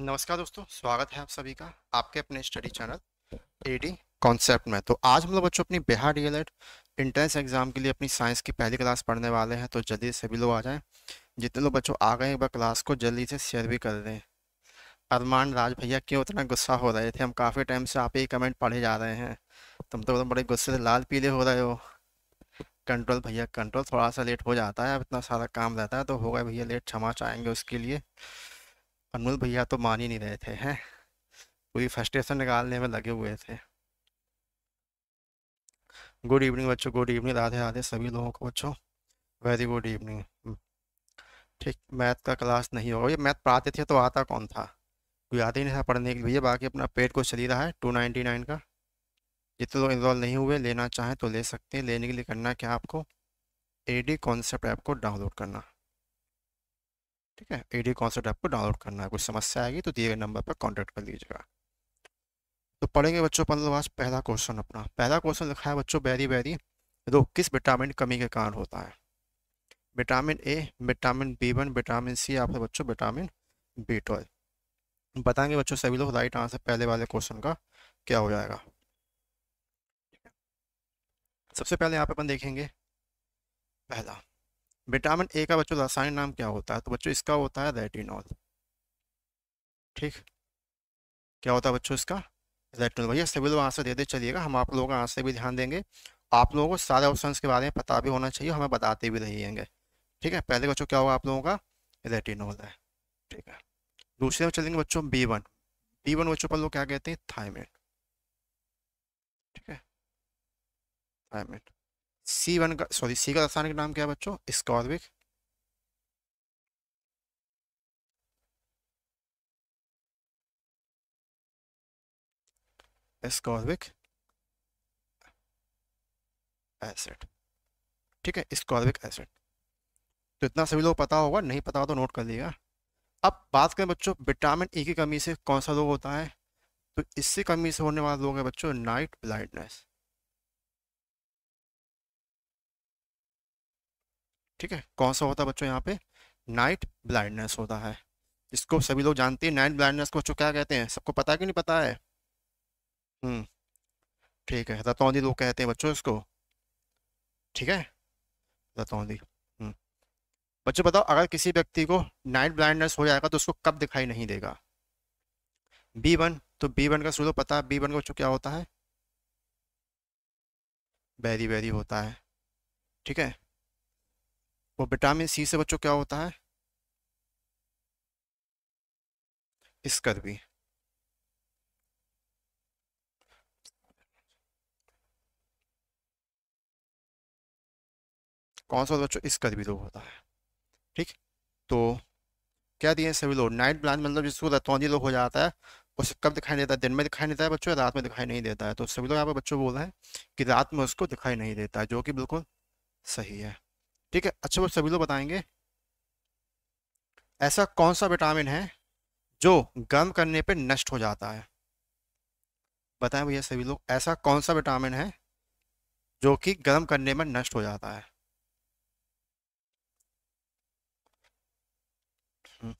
नमस्कार दोस्तों स्वागत है आप सभी का आपके अपने स्टडी चैनल एडी कॉन्सेप्ट में तो आज हम लोग बच्चों अपनी बिहार डीएलएड इंट्रेंस एग्जाम के लिए अपनी साइंस की पहली क्लास पढ़ने वाले हैं तो जल्दी से सभी लोग आ जाएं जितने लोग बच्चों आ गए एक बार क्लास को जल्दी से शेयर भी कर दें अरमान राज भैया क्यों उतना गुस्सा हो रहे थे हम काफ़ी टाइम से आप ही कमेंट पढ़े जा रहे हैं तुम तो बड़े गुस्से से लाल पीले हो रहे हो कंट्रोल भैया कंट्रोल थोड़ा सा लेट हो जाता है अब इतना सारा काम रहता है तो हो गया भैया लेट क्षमा चाहेंगे उसके लिए अनमोल भैया तो मान ही नहीं रहे थे हैं पूरी फ्रस्ट्रेशन निकालने में लगे हुए थे गुड इवनिंग बच्चों गुड इवनिंग राधे राधे सभी लोगों को बच्चों वेरी गुड इवनिंग ठीक मैथ का क्लास नहीं होगा ये मैथ पढ़ाते थे तो आता कौन था कोई आते ही नहीं था पढ़ने के लिए बाकी अपना पेट को चली रहा है टू नाइन्टी नाइन का जितने लोग इन्वॉल्व नहीं हुए लेना चाहें तो ले सकते हैं लेने के लिए करना क्या आपको ए डी कॉन्सेप्ट ऐप को डाउनलोड करना ठीक है ए डी कॉन्सेप्ट आपको डाउनलोड करना है कुछ समस्या आएगी तो दिए गए नंबर पर कॉन्टैक्ट कर लीजिएगा तो पढ़ेंगे बच्चों अपन लोग पहला क्वेश्चन अपना पहला क्वेश्चन लिखा है बच्चों बैरी बैरी दो किस विटामिन कमी के कारण होता है vitamin A vitamin B one vitamin C आपका बच्चों विटामिन बी ट्वेल्व बताएंगे बच्चों सभी लोग राइट आंसर पहले वाले क्वेश्चन का क्या हो जाएगा सबसे पहले यहाँ पे अपन देखेंगे पहला विटामिन ए का बच्चों रासायनिक नाम क्या होता है तो बच्चों इसका होता है रेटिनॉल ठीक क्या होता है बच्चों इसका रेटिनॉल भैया सभी लोग आंसर देते चलिएगा हम आप लोगों का आंसर भी ध्यान देंगे आप लोगों को सारे ऑप्शन के बारे में पता भी होना चाहिए हमें बताते भी रहिएंगे ठीक है पहले बच्चों क्या होगा आप लोगों का रेटिनॉल है ठीक है दूसरे में चलेंगे बच्चों बी वन बी वन बच्चों पर लोग क्या कहते हैं थायमेट ठीक है थायमेट सी वन का सॉरी सी का रासायनिक का नाम क्या है बच्चों स्कॉर्बिक स्कॉर्बिक एसिड ठीक है स्कॉर्बिक एसिड तो इतना सभी लोग पता होगा नहीं पता हो तो नोट कर लीजिएगा अब बात करें बच्चों विटामिन ई e की कमी से कौन सा रोग होता है तो इससे कमी से होने वाला रोग है बच्चों नाइट ब्लाइंडनेस ठीक है कौन सा होता है बच्चों यहाँ पे नाइट ब्लाइंडनेस होता है इसको सभी लोग जानते हैं नाइट ब्लाइंडनेस को बच्चों क्या कहते हैं सबको पता कि नहीं पता है हम्म ठीक है रतौंदी लोग कहते हैं बच्चों इसको ठीक है रतौंदी हम्म। बच्चों बताओ अगर किसी व्यक्ति को नाइट ब्लाइंडनेस हो जाएगा तो उसको कब दिखाई नहीं देगा बी वन तो बी वन का सूर्य पता है बी वन का बच्चों क्या होता है बैरी बैरी होता है ठीक है वो विटामिन सी से बच्चों क्या होता है स्कर भी कौन सा बच्चों स्कर भी रोग होता है ठीक तो क्या दिए सभी लोग नाइट ब्लाइंड मतलब जिसको रतौंधी लोग हो जाता है उसे कब दिखाई देता है दिन में दिखाई देता है बच्चों रात में दिखाई नहीं देता है तो सभी लोग यहाँ पर बच्चों बोल रहे हैं कि रात में उसको दिखाई नहीं देता है जो कि बिल्कुल सही है ठीक है अच्छा वो सभी लोग बताएंगे ऐसा कौन सा विटामिन है जो गर्म करने पे नष्ट हो जाता है बताएं भैया सभी लोग ऐसा कौन सा विटामिन है जो कि गर्म करने में नष्ट हो जाता है हम्म।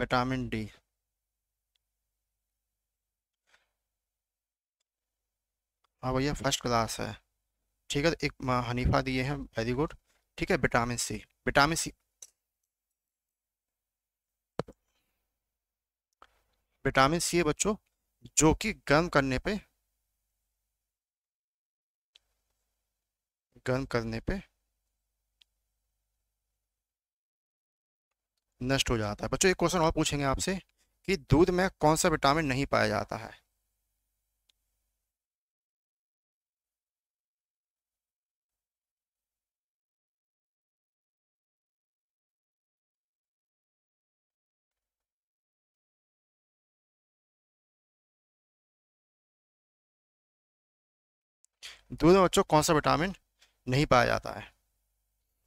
विटामिन डी हाँ भैया फर्स्ट क्लास है ठीक है तो एक हनीफा दिए हैं वेरी गुड ठीक है vitamin C vitamin C vitamin C है बच्चों जो कि गर्म करने पे गर्म करने पे नष्ट हो जाता है बच्चों एक क्वेश्चन और पूछेंगे आपसे कि दूध में कौन सा विटामिन नहीं पाया जाता है दूध में बच्चों कौन सा विटामिन नहीं पाया जाता है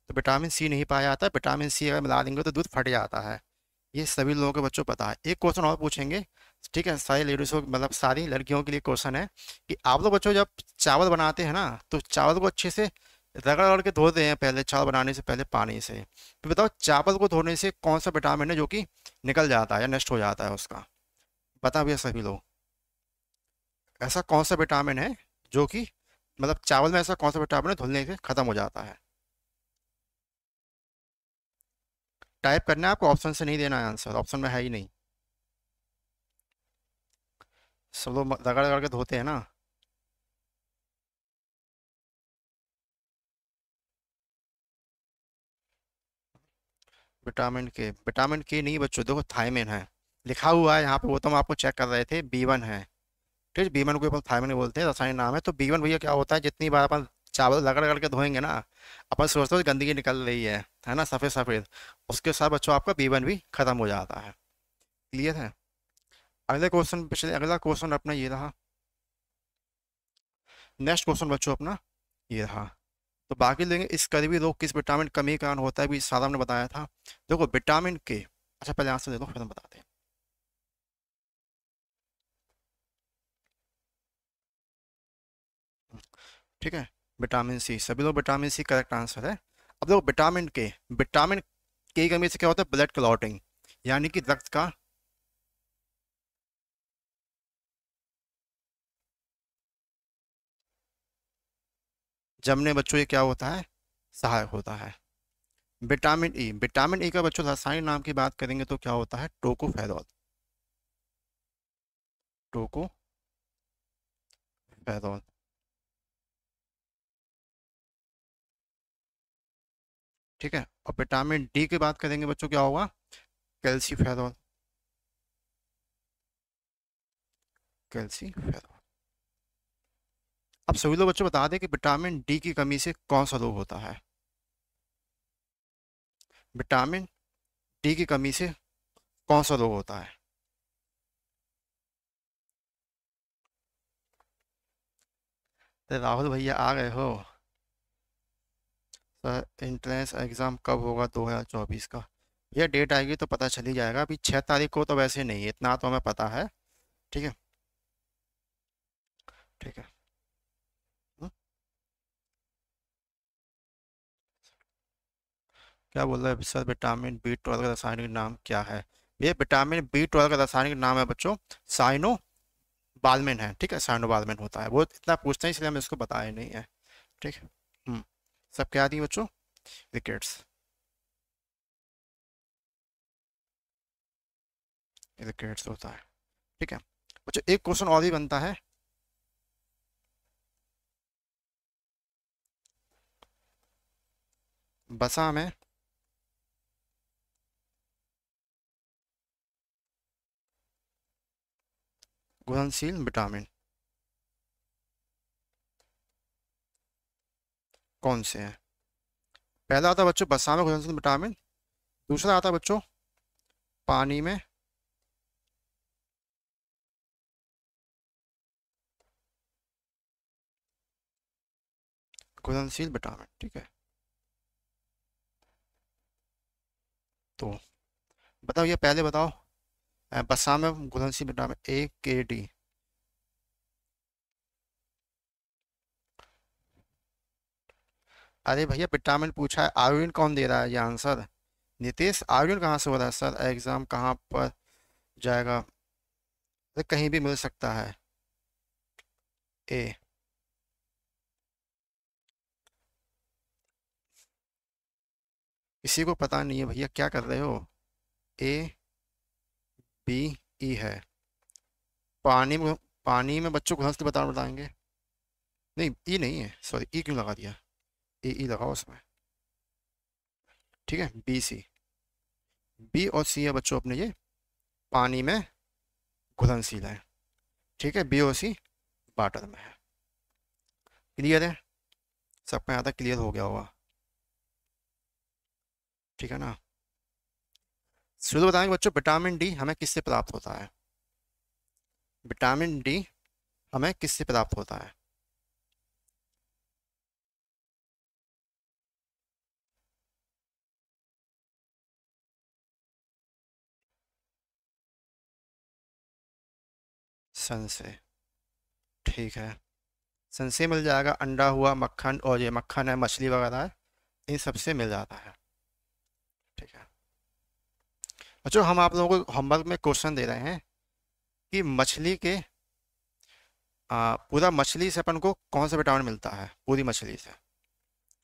तो विटामिन सी नहीं पाया जाता है विटामिन सी अगर मिला देंगे तो दूध फट जाता है ये सभी लोगों के बच्चों पता है एक क्वेश्चन और पूछेंगे ठीक है सारी लेडीजों को मतलब सारी लड़कियों के लिए क्वेश्चन है कि आप लोग बच्चों जब चावल बनाते हैं ना तो चावल को अच्छे से रगड़ रगड़ के धोते हैं पहले चावल बनाने से पहले पानी से तो बताओ चावल को धोने से कौन सा विटामिन है जो कि निकल जाता है या नष्ट हो जाता है उसका बता भैया सभी लोग ऐसा कौन सा विटामिन है जो कि मतलब चावल में ऐसा कौन सा बिटामिन धुलने से खत्म हो जाता है टाइप करना है आपको ऑप्शन से नहीं देना है आंसर ऑप्शन में है ही नहीं सब लोग रगड़ रगड़ के धोते हैं ना विटामिन के विटामिन के नहीं बच्चों देखो थायमिन है लिखा हुआ है यहाँ पे वो तो हम आपको चेक कर रहे थे बी वन है ठीक है बी वन को अपन थायमिन बोलते हैं रासायनिक तो नाम है तो बी वन भैया क्या होता है जितनी बार अपन चावल रगड़ रगड़ के धोएंगे ना अपन सोचते हो गंदगी निकल रही है है ना सफ़ेद सफ़ेद उसके साथ बच्चों आपका बी वन भी खत्म हो जाता है क्लियर है अगले क्वेश्चन पिछले अगला क्वेश्चन अपना ये रहा नेक्स्ट क्वेश्चन बच्चों अपना ये रहा तो बाकी लेंगे इस करीबी रोग किस विटामिन कमी कारण होता है भी सारा ने बताया था देखो विटामिन के अच्छा पहले आंसर दे दो फिर हम बताते हैं ठीक है विटामिन सी सभी लोग विटामिन सी करेक्ट आंसर है अब लोग विटामिन के विटामिन के की कमी से क्या होता है ब्लड क्लॉटिंग यानी कि रक्त का जमने बच्चों ये क्या होता है सहायक होता है विटामिन ई विटामिन ई का बच्चों रसायन नाम की बात करेंगे तो क्या होता है टोकोफेरॉल टोको फेरॉल ठीक है और विटामिन डी की बात करेंगे बच्चों क्या होगा कैल्सी फेरोल अब सभी लोग बच्चों बता दें कि विटामिन डी की कमी से कौन सा रोग होता है विटामिन डी की कमी से कौन सा रोग होता है तो राहुल भैया आ गए हो उसका एंट्रेंस एग्ज़ाम कब होगा 2024 का यह डेट आएगी तो पता चली जाएगा अभी छः तारीख को तो वैसे नहीं है इतना तो हमें पता है ठीक है ठीक है क्या बोल रहे हैं सर विटामिन बी ट्वेल्व का रासायनिक नाम क्या है ये विटामिन बी ट्वेल्व का रासायनिक नाम है बच्चों साइनो बालमेन है ठीक है साइनो बालमेन होता है वो इतना पूछते हैं इसलिए हम इसको बताया नहीं है ठीक है सब क्या आती है बच्चों विकेट्स विकेट्स होता है ठीक है बच्चों एक क्वेश्चन और भी बनता है बसा में घुलनशील विटामिन कौन से हैं पहला आता बच्चों बसा में घुलनशील विटामिन दूसरा आता बच्चों पानी में घुलनशील विटामिन ठीक है तो बताओ ये पहले बताओ बसा में घुलनशील विटामिन ए के डी अरे भैया विटामिन पूछा है आयोडीन कौन दे रहा है ये आंसर नितेश आयोडीन कहाँ से हो रहा है सर एग्ज़ाम कहाँ पर जाएगा अरे कहीं भी मिल सकता है ए किसी को पता नहीं है भैया क्या कर रहे हो ए बी ई है पानी में पानी में बच्चों को हंसते बता बताएंगे नहीं ई नहीं है सॉरी ई क्यों लगा दिया ए ई लगाओ उसमें ठीक है बी सी बी और सी है बच्चों अपने ये पानी में घुलनशील है ठीक है बी और सी बाटर में है क्लियर है सबका यहाँ तक क्लियर हो गया होगा ठीक है ना शुरू बताएंगे बच्चों विटामिन डी हमें किससे प्राप्त होता है विटामिन डी हमें किससे प्राप्त होता है सन से ठीक है सन से मिल जाएगा अंडा हुआ मक्खन और ये मक्खन है मछली वगैरह है इन सबसे मिल जाता है ठीक है बच्चों हम आप लोगों को होमवर्क में क्वेश्चन दे रहे हैं कि मछली के आ, पूरा मछली से अपन को कौन सा विटामिन मिलता है पूरी मछली से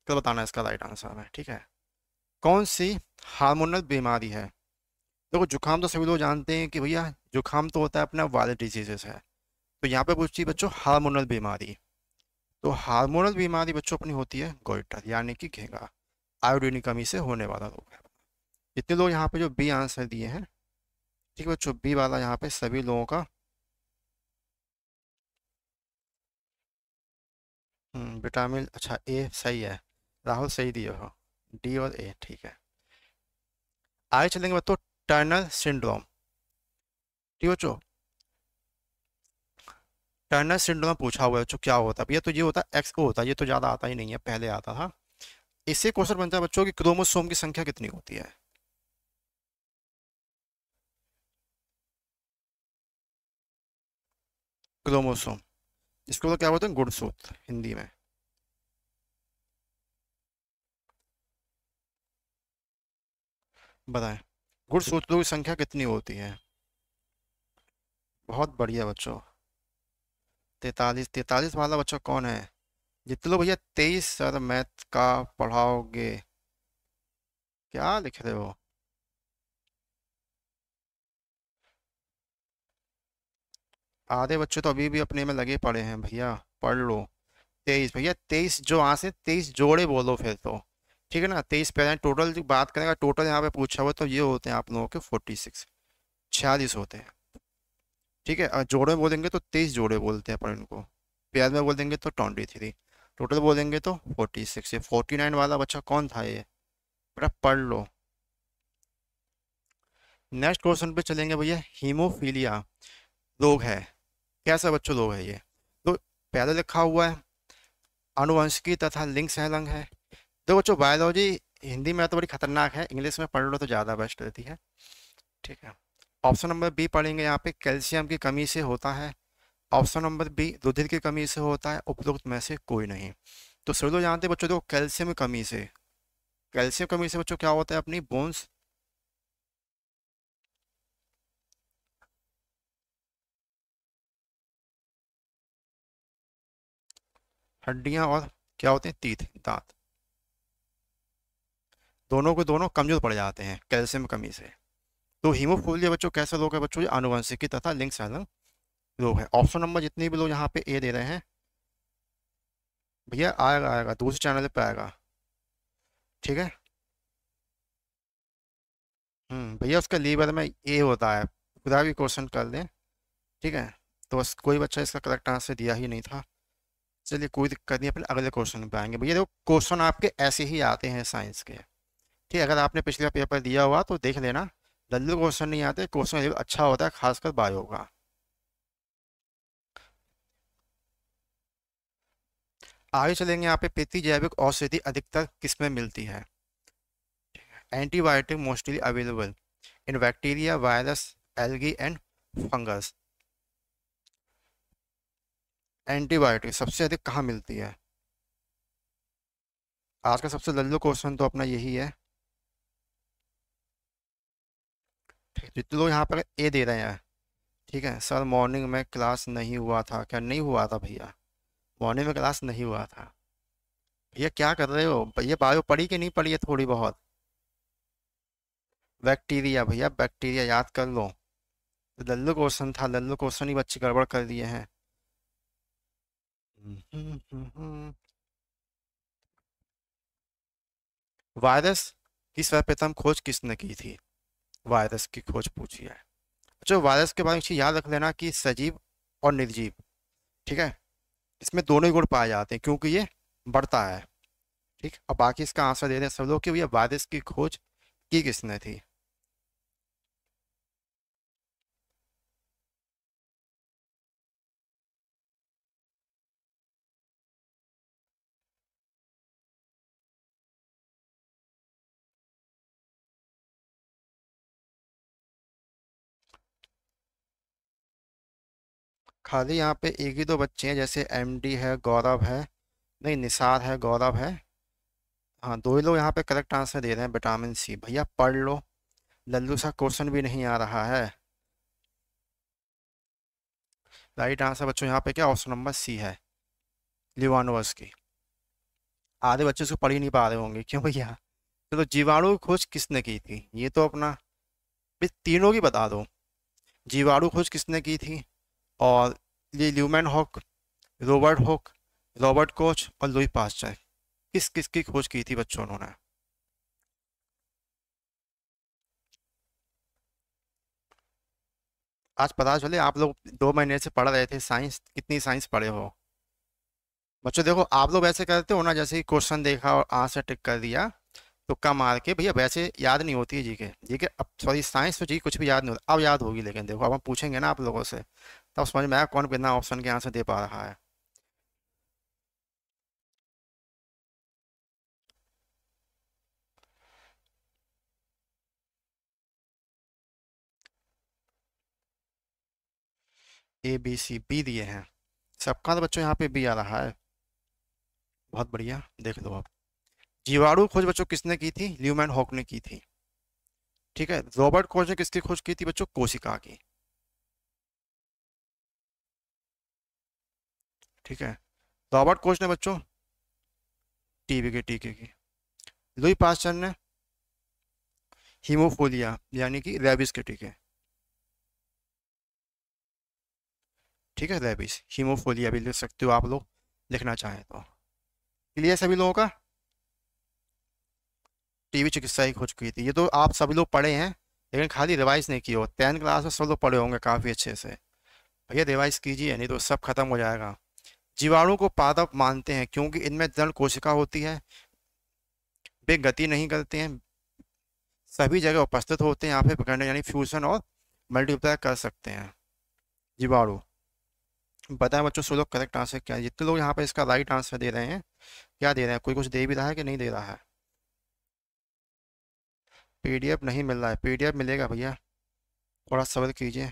कल बताना इसका राइट आंसर है ठीक है कौन सी हार्मोनल बीमारी है देखो जुकाम तो सभी लोग जानते हैं कि भैया जुकाम तो होता है अपना वायरल डिजीजेस है तो यहाँ पे पूछती है बच्चों हार्मोनल बीमारी तो हार्मोनल बीमारी बच्चों अपनी होती है गोइटर यानी कि घेंगा आयोडीन की कमी से होने वाला रोग है इतने लोग यहाँ पे जो बी आंसर दिए हैं ठीक है बच्चों बी वाला यहाँ पे सभी लोगों का विटामिन हम्म, अच्छा ए सही है राहुल सही दिए हो डी और ए ठीक है आगे चलेंगे बच्चों टर्नल सिंड्रोम ठीक हो टर्नल सिंड्रोम पूछा हुआ है बच्चों क्या होता है भैया तो ये होता है एक्स को होता है ये तो ज़्यादा आता ही नहीं है पहले आता था इससे क्वेश्चन बनता है बच्चों की क्रोमोसोम की संख्या कितनी होती है क्रोमोसोम इसको तो क्या बोलते हैं गुड़सूत्र हिंदी में बताएं गुणसूत्रों की संख्या कितनी होती है बहुत बढ़िया बच्चों तैतालीस तैतालीस वाला बच्चा कौन है जितलो भैया तेईस सर मैथ का पढ़ाओगे क्या लिख रहे हो आधे बच्चे तो अभी भी अपने में लगे पड़े हैं भैया पढ़ लो तेईस भैया तेईस जो यहाँ से तेईस जोड़े बोलो फिर तो ठीक है ना तेईस पैदा टोटल जो बात करेंगे टोटल यहाँ पे पूछा हुआ तो ये होते हैं आप लोगों के फोर्टी सिक्स छियालीस होते हैं ठीक है और जोड़े बोलेंगे तो तेईस जोड़े बोलते हैं अपन इनको पेयर में बोल देंगे तो ट्वेंटी थ्री टोटल बोलेंगे तो फोर्टी सिक्स फोर्टी नाइन वाला बच्चा कौन था ये बेटा पढ़ लो नेक्स्ट क्वेश्चन पे चलेंगे भैया हीमोफीलिया रोग है कैसा बच्चों रोग है ये तो पहले लिखा हुआ है अनुवंशिकी तथा लिंग सहलंग है तो बच्चों बायोलॉजी हिंदी में तो बड़ी खतरनाक है इंग्लिश में पढ़ लो तो ज़्यादा बेस्ट रहती है ठीक है ऑप्शन नंबर बी पढ़ेंगे यहाँ पे कैल्शियम की कमी से होता है ऑप्शन नंबर बी रुधिर की कमी से होता है उपयुक्त में से कोई नहीं तो सर लोग जानते बच्चों देखो कैल्शियम की कमी से कैल्शियम कमी से बच्चों क्या होता है अपनी बोन्स हड्डियां और क्या होते हैं तीत दांत दोनों के दोनों कमजोर पड़ जाते हैं कैल्शियम कमी से तो हीमोफोलिया बच्चों कैसे लोग है बच्चों आनुवंशिकी तथा लिंग साधन लोग है ऑप्शन नंबर जितने भी लोग यहाँ पे ए दे रहे हैं भैया आएगा आएगा दूसरे चैनल पे आएगा ठीक है हम्म, भैया उसका लीवर में ए होता है खुदा भी क्वेश्चन कर दें ठीक है तो बस कोई बच्चा इसका करेक्ट आंसर दिया ही नहीं था चलिए कोई दिक्कत नहीं अपने अगले क्वेश्चन पे आएंगे भैया देखो क्वेश्चन आपके ऐसे ही आते हैं साइंस के ठीक अगर आपने पिछला पेपर दिया हुआ तो देख लेना लल्लू क्वेश्चन नहीं आते क्वेश्चन अच्छा होता है खासकर बायो का आगे चलेंगे यहाँ पे पितृ जैविक औषधि अधिकतर किसमें मिलती है antibiotic mostly available in bacteria virus algae and fungus antibiotic सबसे अधिक कहाँ मिलती है आज का सबसे लल्लू क्वेश्चन तो अपना यही है लोग तो यहाँ पर ए दे रहे हैं ठीक है सर मॉर्निंग में क्लास नहीं हुआ था क्या नहीं हुआ था भैया मॉर्निंग में क्लास नहीं हुआ था भैया क्या कर रहे हो भैया बायो पढ़ी कि नहीं पढ़ी है थोड़ी बहुत बैक्टीरिया भैया बैक्टीरिया याद कर लो लल्लू क्वेश्चन था लल्लू क्वेश्चन ही बच्चे गड़बड़ कर दिए हैं वायरस की सर्वप्रथम खोज किसने की थी वायरस की खोज पूछी है अच्छा वायरस के बारे में याद रख लेना कि सजीव और निर्जीव ठीक है इसमें दोनों ही गुण पाए जाते हैं क्योंकि ये बढ़ता है ठीक अब बाकी इसका आंसर दे हैं सब लोग कि भैया वायरस की खोज की किसने थी खाली यहाँ पे एक ही दो बच्चे हैं जैसे एमडी है गौरव है नहीं निसार है गौरव है हाँ दो ही लोग यहाँ पे करेक्ट आंसर दे रहे हैं विटामिन सी भैया पढ़ लो लल्लू सा क्वेश्चन भी नहीं आ रहा है राइट आंसर बच्चों यहाँ पे क्या ऑप्शन नंबर सी है लिवानोवस की आधे बच्चे उसको पढ़ ही नहीं पा रहे होंगे क्यों भैया चलो तो जीवाणु खोज किसने की थी ये तो अपना तीनों की बता दो जीवाणु खोज किसने की थी और ये Leeuwenhoek Robert Hooke Robert Koch और लुई पास्चर किस किस की खोज की थी बच्चों उन्होंने आज पता चले आप लोग दो महीने से पढ़ रहे थे साइंस कितनी साइंस पढ़े हो बच्चों देखो आप लोग ऐसे करते हो ना जैसे ही क्वेश्चन देखा और आंसर टिक कर दिया तुक्का मार के भैया वैसे याद नहीं होती है जी के जी के अब सॉरी साइंस तो जी कुछ भी याद नहीं होता अब याद होगी लेकिन देखो अब हम पूछेंगे ना आप लोगों से तब समझ में आया कौन कितना ऑप्शन के आंसर दे पा रहा है ए बी सी बी दिए हैं सबका तो बच्चों यहाँ पे बी आ रहा है बहुत बढ़िया देख लो आप जीवाणु खोज बच्चों किसने की थी ल्यूमैन हॉक ने की थी ठीक है रॉबर्ट कोच ने किसकी खोज की थी बच्चों कोशिका की ठीक है रॉबर्ट तो कोच ने बच्चों टीबी के टीके की लुई पास्चर ने हीमोफोलिया यानी कि रेबिस के टीके ठीक है रेबिस हीमोफोलिया भी लिख सकते हो आप लोग लिखना चाहें तो क्लियर सभी लोगों का टीवी चिकित्सा ही खोज की थी ये तो आप सभी लोग पढ़े हैं लेकिन खाली रिवाइज नहीं किए हो टेंथ क्लास में सब लोग पढ़े होंगे काफ़ी अच्छे से भैया रिवाइज कीजिए नहीं तो सब खत्म हो जाएगा जीवाणु को पादप मानते हैं क्योंकि इनमें जल कोशिका होती है वे गति नहीं करते हैं सभी जगह उपस्थित होते हैं यहाँ पे पकड़ने यानी फ्यूजन और मल्टीप्लाई कर सकते हैं जीवाणु बताएं बच्चों सो लोग करेक्ट आंसर क्या है जितने लोग यहाँ पर इसका राइट आंसर दे रहे हैं क्या दे रहे हैं कोई कुछ दे भी रहा है कि नहीं दे रहा है पीडीएफ नहीं मिल रहा है पीडीएफ मिलेगा भैया थोड़ा सब्र कीजिए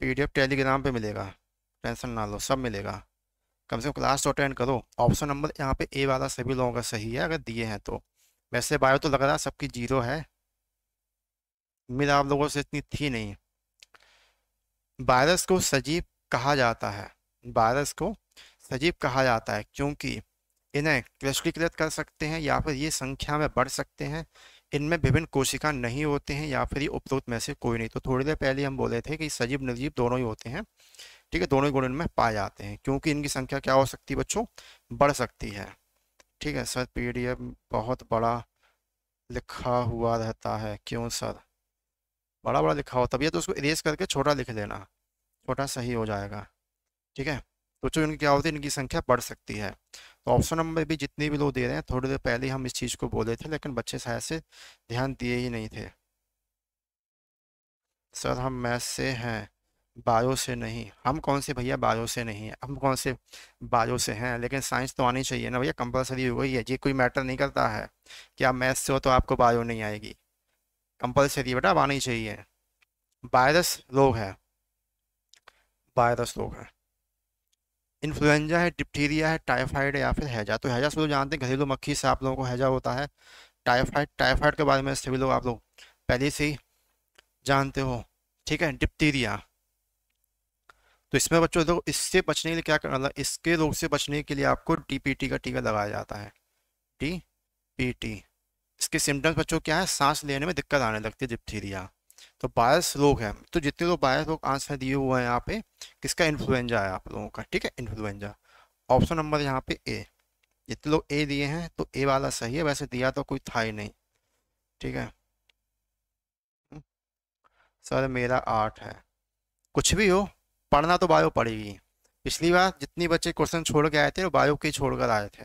पीडीएफ टेलीग्राम पे मिलेगा टेंशन ना लो सब मिलेगा कम से कम क्लास तो अटेंड करो ऑप्शन नंबर यहाँ पे ए वाला सभी लोगों का सही है अगर दिए हैं तो वैसे बायो तो लग रहा सबकी जीरो है उम्मीद आप लोगों से इतनी थी नहीं वायरस को सजीव कहा जाता है वायरस को सजीव कहा जाता है क्योंकि इन्हें कृष्णीकृत कर सकते हैं या फिर ये संख्या में बढ़ सकते हैं इनमें विभिन्न कोशिका नहीं होते हैं या फिर ये उपरोक्त में से कोई नहीं तो थोड़ी देर पहले हम बोले थे कि सजीव निर्जीव दोनों ही होते हैं ठीक है दोनों ही गुण इनमें पाए जाते हैं क्योंकि इनकी संख्या क्या हो सकती है बच्चों बढ़ सकती है ठीक है सर एफ बहुत बड़ा लिखा हुआ रहता है क्यों सर बड़ा बड़ा लिखा हो यह तो उसको इरेज करके छोटा लिख लेना छोटा सही हो जाएगा ठीक है तो बच्चों इनकी क्या होती है इनकी संख्या बढ़ सकती है तो ऑप्शन नंबर भी जितने भी लोग दे रहे हैं थोड़ी देर पहले हम इस चीज़ को बोले थे लेकिन बच्चे शायद से ध्यान दिए ही नहीं थे सर हम मैथ से हैं बायो से नहीं हम कौन से भैया बायो से नहीं है हम कौन से बायो से हैं लेकिन साइंस तो आनी चाहिए ना भैया कंपलसरी हो गई है ये कोई मैटर नहीं करता है कि आप मैथ्स से हो तो आपको बायो नहीं आएगी कंपलसरी बेटा आप आनी चाहिए वायरस रोग है वायरस रोग है इन्फ्लुएंजा है डिप्टीरिया है टाइफाइड है या फिर हैजा तो हैजा से लोग तो जानते हैं घरेलू मक्खी से आप लोगों को हैजा होता है टाइफाइड टाइफाइड के बारे में सभी लोग आप लोग पहले से ही जानते हो ठीक है डिप्टीरिया तो इसमें बच्चों देखो इससे बचने के लिए क्या करना इसके रोग से बचने के लिए आपको टीपीटी का टीका लगाया जाता है टी पी टी इसके सिम्टम्स बच्चों क्या है सांस लेने में दिक्कत आने लगती है डिप्थीरिया तो बायस रोग है तो जितने लोग बायस रोग आंसर दिए हुए हैं यहाँ पे किसका इन्फ्लुएंजा है आप लोगों का ठीक है इन्फ्लुएंजा ऑप्शन नंबर यहाँ पे ए जितने लोग ए दिए हैं तो ए वाला सही है वैसे दिया तो कोई था ही नहीं ठीक है सर मेरा आठ है कुछ भी हो पढ़ना तो बायो पड़ेगी पिछली बार जितनी बच्चे क्वेश्चन छोड़ के आए थे वो बायो के छोड़ कर आए थे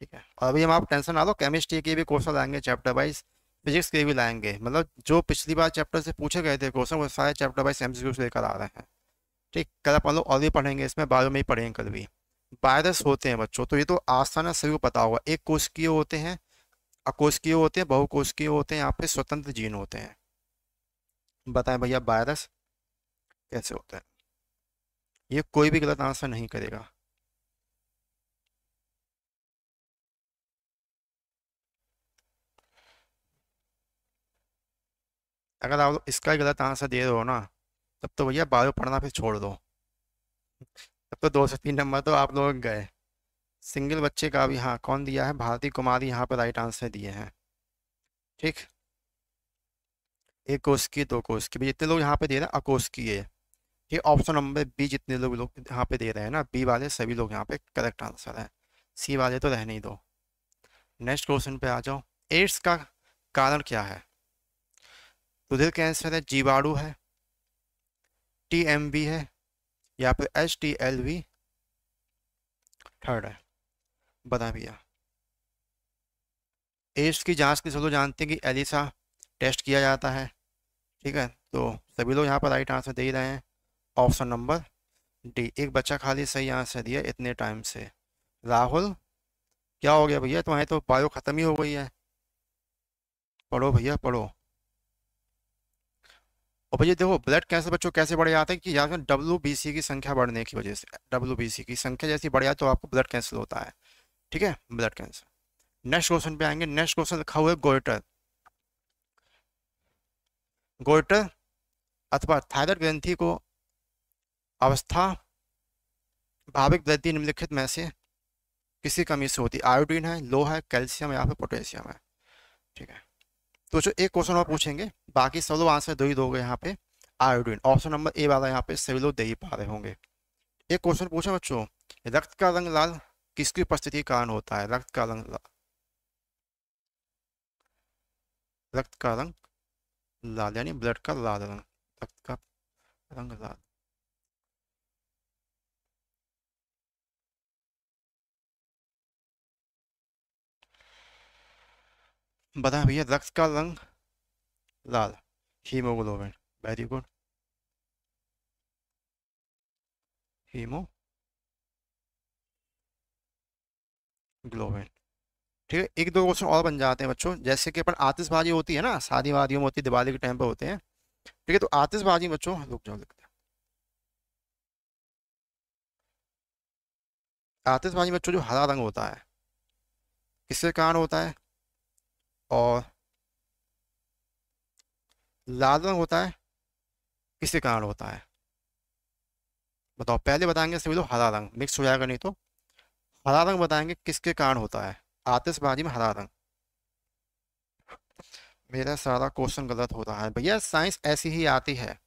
ठीक है और अभी हम आप टेंशन ना लो केमिस्ट्री के भी क्वेश्चन लाएंगे चैप्टर वाइज फिजिक्स के भी लाएंगे मतलब जो पिछली बार चैप्टर से पूछे गए थे क्वेश्चन वो सारे चैप्टर वाइज एम लेकर आ रहे हैं ठीक कल अपन लोग और भी पढ़ेंगे इसमें बायो में ही पढ़ेंगे कल भी वायरस होते हैं बच्चों तो ये तो आसान है सभी को पता होगा एक कोशिकीय होते हैं अकोशिकीय होते हैं बहुकोशिकीय होते हैं यहाँ पे स्वतंत्र जीन होते हैं बताएं भैया वायरस कैसे होता है ये कोई भी गलत आंसर नहीं करेगा अगर आप इसका गलत आंसर दे रहे हो ना तब तो भैया बारह पढ़ना फिर छोड़ दो तब तो दो से तीन नंबर तो आप लोग गए सिंगल बच्चे का भी हाँ कौन दिया है भारती कुमारी यहाँ पर राइट आंसर दिए हैं ठीक एक कोस की दो कोस की जितने लोग यहाँ पे दे रहे हैं अकोस की है कि ऑप्शन नंबर बी जितने लोग लोग यहाँ पे दे रहे हैं ना बी वाले सभी लोग यहाँ पे करेक्ट आंसर है सी वाले तो रहने ही दो नेक्स्ट क्वेश्चन पे आ जाओ एड्स का कारण क्या है रुधिर कैंसर है जीवाणु है टी एम बी है या फिर H T L V third है बता भैया एड्स की जांच के सब जानते हैं कि एलिसा टेस्ट किया जाता है ठीक है तो सभी लोग यहाँ पर राइट आंसर दे ही रहे हैं ऑप्शन नंबर डी एक बच्चा खाली सही आंसर दिया इतने टाइम से राहुल क्या हो गया भैया तुम्हारी तो बायो ख़त्म ही हो गई है पढ़ो भैया पढ़ो और भैया देखो ब्लड कैंसर बच्चों कैसे बढ़ जाते हैं कि यहाँ डब्ल्यू बी सी की संख्या बढ़ने की वजह से डब्ल्यू बी सी की संख्या जैसी बढ़ जाए तो आपको ब्लड कैंसर होता है ठीक है ब्लड कैंसर नेक्स्ट क्वेश्चन पे आएंगे नेक्स्ट क्वेश्चन लिखा हुआ है गोइटर गोइटर अथवा थायराइड ग्रंथि को अवस्था भाविक वृद्धि निम्नलिखित में से किसी कमी से होती है आयोडीन है लो है कैल्शियम या फिर पोटेशियम है ठीक है तो जो एक क्वेश्चन और पूछेंगे बाकी सब लोग आंसर दो ही दोगे यहाँ पे आयोडीन ऑप्शन नंबर ए वाला यहाँ पे सभी लोग दे ही पा रहे होंगे एक क्वेश्चन पूछा बच्चों रक्त का रंग लाल किसकी उपस्थिति के कारण होता है रक्त का रंग लाल रक्त का रंग लाल यानी ब्लड का लाल रंग रक्त का रंग लाल बता भैया रक्त का रंग लाल haemoglobin very good haemoglobin ठीक है एक दो क्वेश्चन और बन जाते हैं बच्चों जैसे कि अपन आतिशबाजी होती है ना शादी वादियों में होती है दिवाली के टाइम पर होते हैं ठीक है तो आतिशबाजी बच्चों रुक जाओ लिखते हैं आतिशबाजी बच्चों जो हरा रंग होता है किसके कारण होता है और लाल रंग होता है किसके कारण होता है बताओ पहले बताएंगे सभी लोग हरा रंग मिक्स हो जाएगा नहीं तो हरा रंग बताएंगे किसके कारण होता है आतिशबाजी में हरा रंग मेरा सारा क्वेश्चन गलत हो रहा है भैया साइंस ऐसी ही आती है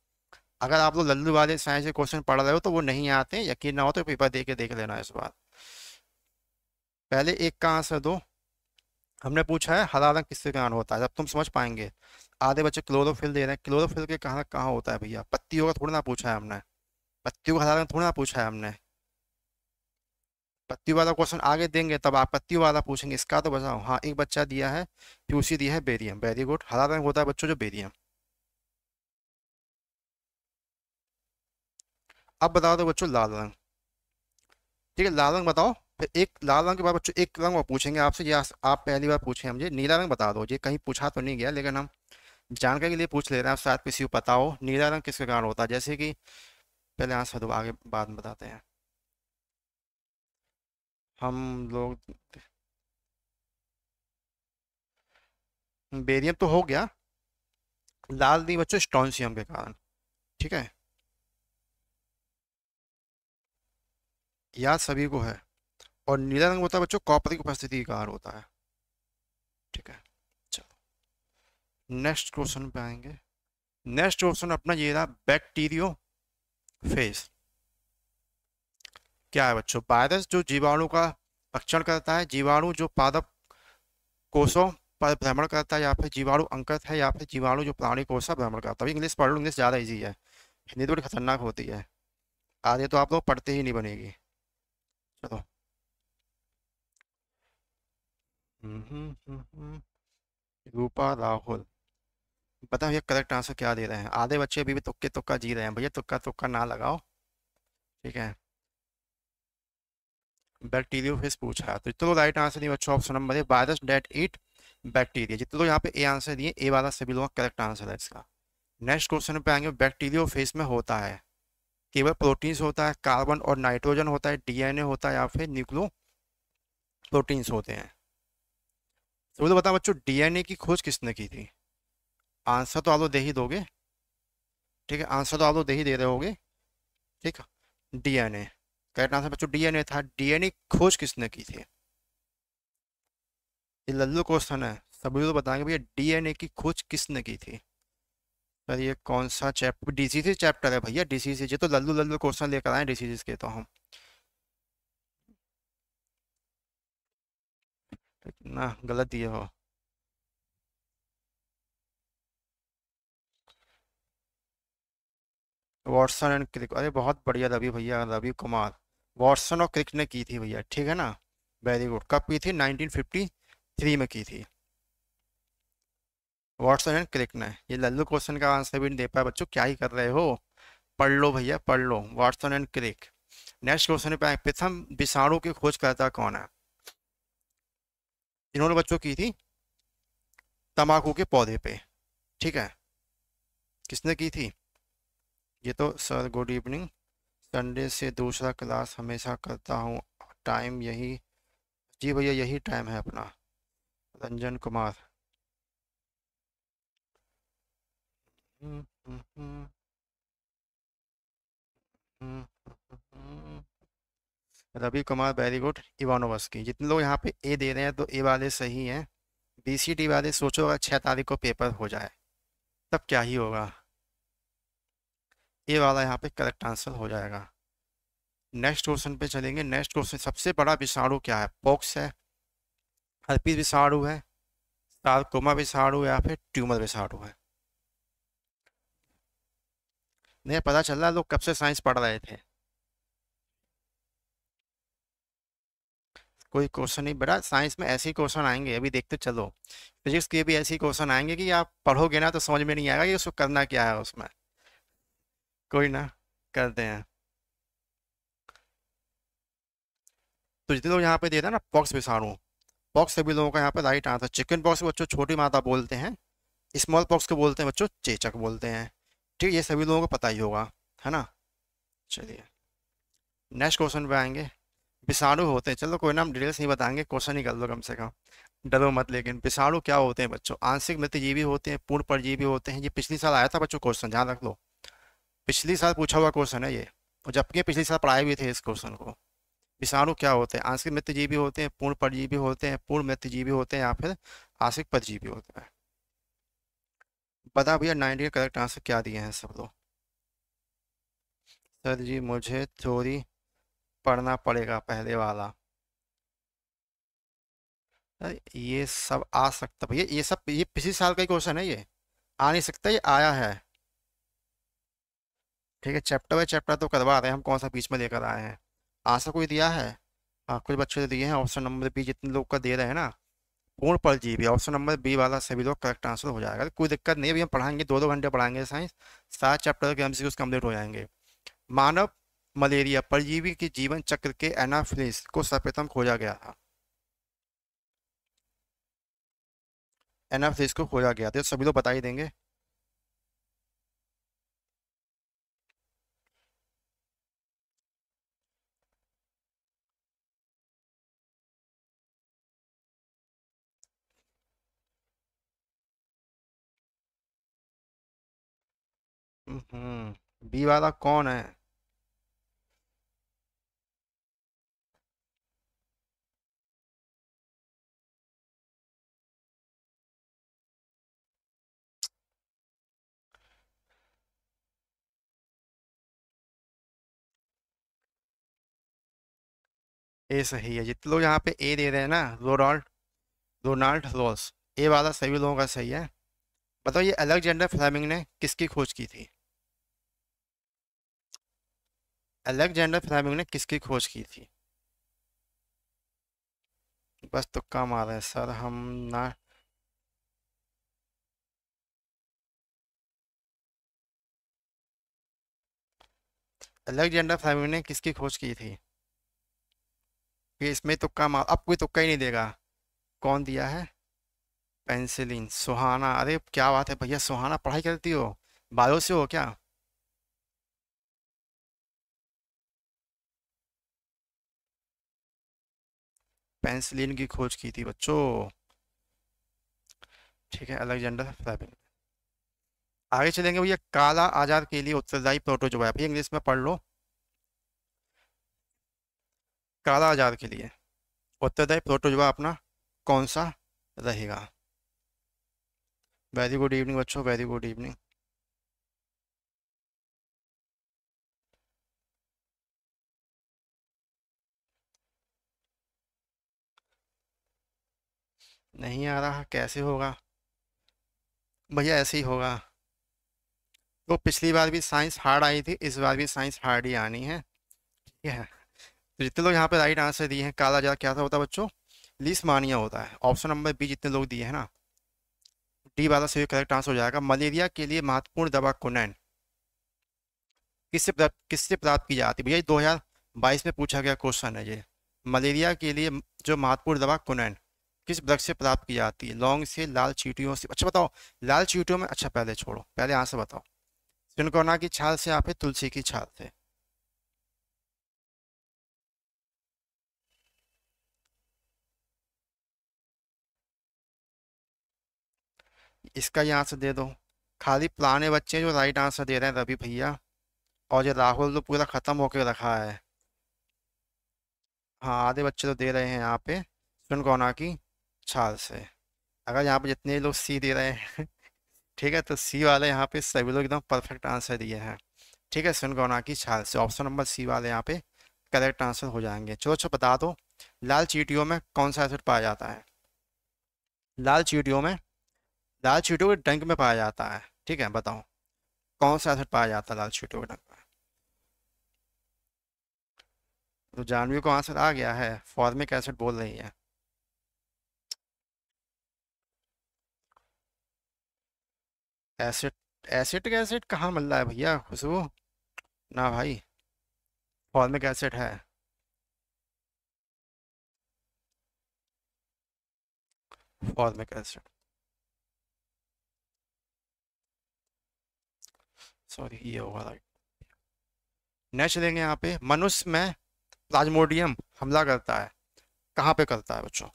अगर आप लोग लल्लू वाले साइंस के क्वेश्चन पढ़ रहे हो तो वो नहीं आते यकीन ना हो तो पेपर दे के देख लेना इस बार पहले एक का आंसर दो हमने पूछा है हरा रंग किसके कारण होता है जब तुम समझ पाएंगे आधे बच्चे क्लोरोफिल दे रहे हैं क्लोरोफिल के कहाँ कहाँ होता है भैया पत्तियों का थोड़ा ना पूछा है हमने पत्तियों का हरा रंग थोड़ा ना पूछा है हमने पत्ती वाला क्वेश्चन आगे देंगे तब आप पत्ती वाला पूछेंगे इसका तो बताओ हाँ एक बच्चा दिया है उसी दिया है बेरियम वेरी गुड हरा रंग होता है बच्चों जो बेरियम अब बता दो तो बच्चों लाल रंग ठीक है लाल रंग बताओ फिर एक लाल रंग के बाद बच्चों एक रंग और पूछेंगे आपसे या आप पहली बार पूछे हमसे नीला रंग बता दो ये कहीं पूछा तो नहीं गया लेकिन हम जानकारी के लिए पूछ ले रहे हैं शायद किसी को पता हो नीला रंग किसके कारण होता है जैसे कि पहले आंसर दो आगे बाद में बताते हैं हम लोग बेरियम तो हो गया लाल दी बच्चों स्टोनसियम के कारण ठीक है याद सभी को है और नीला रंग होता है बच्चों कॉपर की उपस्थिति कार होता है ठीक है चलो नेक्स्ट क्वेश्चन पे आएंगे नेक्स्ट क्वेश्चन अपना ये रहा बैक्टीरियो फेस क्या है बच्चों वायरस जो जीवाणु का रक्षण करता है जीवाणु जो पादप कोषों पर भ्रमण करता है या फिर जीवाणु अंकत है या फिर जीवाणु जो प्राणी कोष है भ्रमण करता है इंग्लिश पढ़ लो इंग्लिश ज़्यादा ईजी है हिंदी थोड़ी खतरनाक होती है आधे तो आप लोग पढ़ते ही नहीं बनेगी चलो हम्म, हम्म, हम्म। रूपा राहुल बताओ ये करेक्ट आंसर क्या दे रहे हैं आधे बच्चे अभी भी तुक्के तुक्का जी रहे हैं भैया तुक्का तुक्का ना लगाओ ठीक है बैक्टीरियो फेस पूछा तो जितना राइट आंसर नहीं बच्चों ऑप्शन नंबर है वायरस डेट ईट बैक्टीरिया जितने तो यहाँ पे ए आंसर दिए ए वाला सभी लोगों का करेक्ट आंसर है इसका नेक्स्ट क्वेश्चन पे आएंगे बैक्टीरियो फेस में होता है केवल प्रोटीन्स होता है कार्बन और नाइट्रोजन होता है डीएनए होता है या फिर न्यूक्लो प्रोटीन्स होते हैं तो तो बताओ बच्चों डीएनए की खोज किसने की थी आंसर तो आप लोग दे ही दोगे ठीक है आंसर तो आप लोग दे ही दे रहे होगे ठीक है डीएनए करेक्ट आंसर बच्चों डीएनए था डीएनए खोज किसने की थी ये लल्लू क्वेश्चन है सभी लोग बताएंगे भैया डीएनए की खोज किसने की थी सर ये कौन सा चैप्टर डीसीसी चैप्टर है भैया डीसीसी ये तो लल्लू लल्लू क्वेश्चन लेकर आए डीसीसी के तो हम ना गलत ये हो वॉटसन एंड क्रिक अरे बहुत बढ़िया रवि भैया रवि कुमार वॉटसन और क्रिक ने की थी भैया ठीक है ना वेरी गुड कब की थी 1953 में की थी वॉटसन एंड क्रिक ने ये लल्लू क्वेश्चन का आंसर भी नहीं दे पाया बच्चों क्या ही कर रहे हो पढ़ लो भैया पढ़ लो Watson and Crick next question पे आए प्रथम विषाणु की खोज करता कौन है इन्होंने बच्चों की थी तम्बाकू के पौधे पे ठीक है किसने की थी ये तो सर गुड इवनिंग संडे से दूसरा क्लास हमेशा करता हूँ टाइम यही जी भैया यही टाइम है अपना रंजन कुमार हम्म हम्म हम्म, हम्म Ravi Kumar very good Ivanovsky जितने लोग यहाँ पे ए दे रहे हैं तो ए वाले सही हैं बी सी टी वाले सोचो अगर छः तारीख को पेपर हो जाए तब क्या ही होगा ए वाला यहाँ पे करेक्ट आंसर हो जाएगा नेक्स्ट क्वेश्चन पे चलेंगे नेक्स्ट क्वेश्चन सबसे बड़ा विषाणु क्या है पॉक्स है हरपीज विषाणु है सार्कोमा विषाणु या फिर ट्यूमर विषाणु है नहीं पता चल रहा लोग कब से साइंस पढ़ रहे थे कोई क्वेश्चन नहीं बेटा साइंस में ऐसे क्वेश्चन आएंगे अभी देखते चलो फिजिक्स के भी ऐसे क्वेश्चन आएंगे कि आप पढ़ोगे ना तो समझ में नहीं आएगा कि उसको करना क्या है उसमें कोई ना करते हैं तो जितने लोग यहाँ पे देते हैं ना पॉक्स विषाणु पॉक्स सभी लोगों का यहाँ पे राइट आंसर चिकन पॉक्स को बच्चों छोटी माता बोलते हैं स्मॉल पॉक्स को बोलते हैं बच्चों चेचक बोलते हैं ठीक है ये सभी लोगों को पता ही होगा है ना चलिए नेक्स्ट क्वेश्चन पे आएंगे विषाणु होते हैं चलो कोई ना हम डिटेल्स नहीं बताएंगे क्वेश्चन ही कर लो कम से कम डरो मत लेकिन विषाणु क्या होते हैं बच्चों आंशिक मृतजीवी होते हैं पूर्ण परजीवी होते हैं ये पिछले साल आया था बच्चों क्वेश्चन ध्यान रख लो पिछली साल पूछा हुआ क्वेश्चन है ये और जबकि पिछले साल पढ़ाए हुए थे इस क्वेश्चन को विषाणु क्या होते हैं आंशिक मृतजीवी होते हैं पूर्ण परजीवी होते हैं पूर्ण जीवी होते हैं या फिर आंशिक परजीवी होते हैं बता भैया नाइनटी करेक्ट आंसर क्या दिए हैं सब लोग सर जी मुझे थोड़ी पढ़ना पड़ेगा पहले वाला ये सब आ सकता भैया ये सब ये पिछले साल का ही क्वेश्चन है ये आ नहीं सकता ये आया है ठीक है चैप्टर बाई चैप्टर तो करवा रहे हैं हम कौन सा बीच में लेकर आए हैं आंसर कोई दिया है हाँ कुछ बच्चों ने तो दिए हैं ऑप्शन नंबर बी जितने लोग का दे रहे हैं ना पूर्ण पल जी भी ऑप्शन नंबर बी वाला सभी लोग करेक्ट आंसर हो जाएगा कोई दिक्कत नहीं अभी हम पढ़ाएंगे दो दो घंटे पढ़ाएंगे साइंस सात चैप्टर के एम सी कंप्लीट हो जाएंगे मानव मलेरिया परजीवी के जीवन चक्र के एनाफिलिस को सर्वप्रथम खोजा गया था एनाफिलिस को खोजा गया था सभी लोग बता ही देंगे हम्म बी वाला कौन है ए सही है जितने लोग यहाँ पे ए दे रहे हैं ना रोनाल्ड रोनाल्ड रोस ए वाला सभी लोगों का सही है बताओ ये अलेक्जेंडर फ्लैमिंग ने किसकी खोज की थी अलेक्जेंडर फ्लैमिंग ने किसकी खोज की थी बस तो कम आ रहा है सर हम ना अलेक्जेंडर फ्लैमिंग ने किसकी खोज की थी ये इसमें तो कम अब कोई तो कहीं नहीं देगा कौन दिया है पेंसिलिन सुहाना अरे क्या बात है भैया सुहाना पढ़ाई करती हो बालों से हो क्या पेंसिलिन की खोज की थी बच्चों ठीक है अलेक्जेंडर फ्लेमिंग आगे चलेंगे भैया काला आजाद के लिए उत्तरदायी प्रोटोजोआ भैया इंग्लिश में पढ़ लो काला आजाद के लिए उत्तरदायी प्रोटोजवा अपना कौन सा रहेगा वेरी गुड इवनिंग बच्चों वेरी गुड इवनिंग नहीं आ रहा कैसे होगा भैया ऐसे ही होगा तो पिछली बार भी साइंस हार्ड आई थी इस बार भी साइंस हार्ड ही आनी है ठीक है तो जितने लोग यहाँ पे राइट आंसर दिए हैं काला जरा क्या होता है बच्चों लिस्मानिया होता है ऑप्शन नंबर बी जितने लोग दिए हैं ना डी वाला सही करेक्ट आंसर हो जाएगा मलेरिया के लिए महत्वपूर्ण दवा कोनैन किससे प्राप्त किससे प्राप्त की जाती है भैया दो हजार बाईस में पूछा गया क्वेश्चन है ये मलेरिया के लिए जो महत्वपूर्ण दवा कोनैन किस वृक्ष से प्राप्त की जाती है लौंग से लाल चीटियों से अच्छा बताओ लाल चीटियों में अच्छा पहले छोड़ो पहले आंसर बताओ सिनकोना की छाल से आप तुलसी की छाल से इसका ही आंसर दे दो खाली पुराने बच्चे जो राइट आंसर दे रहे हैं रवि भैया और ये राहुल तो पूरा ख़त्म होकर रखा है हाँ आधे बच्चे तो दे रहे हैं यहाँ पे सुन गौना की छाल से अगर यहाँ पे जितने लोग सी दे रहे हैं ठीक है तो सी वाले यहाँ पे सभी लोग एकदम परफेक्ट आंसर दिए हैं ठीक है सुन गौना की छाल से ऑप्शन नंबर सी वाले यहाँ पे करेक्ट आंसर हो जाएंगे चलो अच्छा बता दो लाल चीटियों में कौन सा एसिड पाया जाता है लाल चीटियों में लाल छीटों के डंक में पाया जाता है ठीक है बताओ कौन सा एसिड पाया जाता है लाल छीटों के डंक में तो जानवी को आंसर आ गया है फॉर्मिक एसिड बोल रही है एसिड एसिड का एसिड कहाँ मिल रहा है भैया खुशबू ना भाई फॉर्मिक एसिड है फॉर्मिक एसिड सॉरी ये होगा राइट नेक्स्ट देंगे यहाँ पे मनुष्य में प्लाज्मोडियम हमला करता है कहाँ पे करता है बच्चों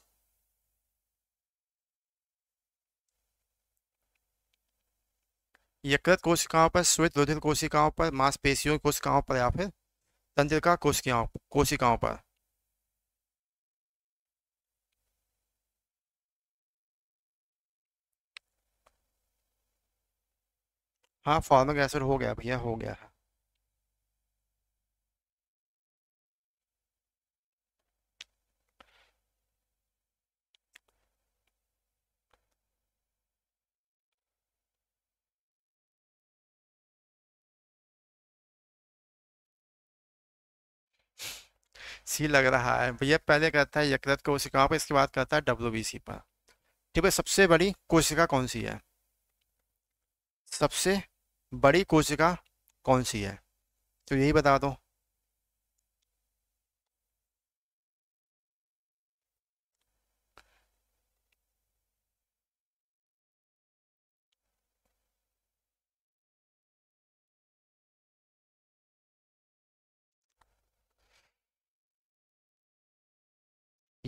यकृत कोशिकाओं पर श्वेत रुधिर कोशिकाओं पर मांसपेशियों की कोशिकाओं पर या फिर तंत्रिका कोशिकाओं कोशिकाओं पर हाँ फॉर्मिक एसिड तो हो गया भैया हो गया है सी लग रहा है भैया पहले कहता है यकृत कोशिकाओं पर इसके बाद करता है डब्ल्यू पर ठीक है सबसे बड़ी कोशिका कौन सी है सबसे बड़ी कोशिका कौन सी है तो यही बता दो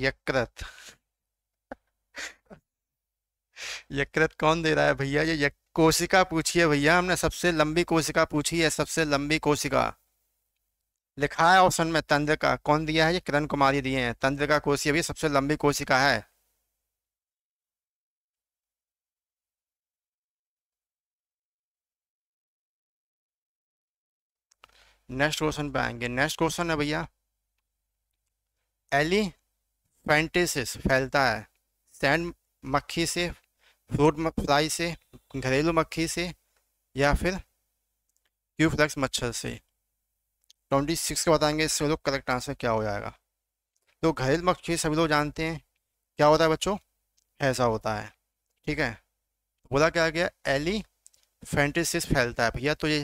यकृत यकृत कौन दे रहा है भैया ये यक कोशिका पूछी है भैया हमने सबसे लंबी कोशिका पूछी है सबसे लंबी कोशिका लिखा है ऑप्शन में तंद्रिका कौन दिया है ये किरण कुमारी दिए हैं तंद्रिका कोशिका भी सबसे लंबी कोशिका है नेक्स्ट क्वेश्चन पे आएंगे नेक्स्ट क्वेश्चन है भैया एलिफेंटेसिस फैलता है सैंड मक्खी से फ्रूट फ्लाई से घरेलू मक्खी से या फिर क्यूफ्लक्स मच्छर से ट्वेंटी सिक्स को बताएंगे इससे लोग करेक्ट आंसर क्या हो जाएगा तो घरेलू मक्खी सभी लोग जानते हैं क्या होता है बच्चों ऐसा होता है ठीक है बोला क्या गया एली फेंटिस फैलता है भैया तो ये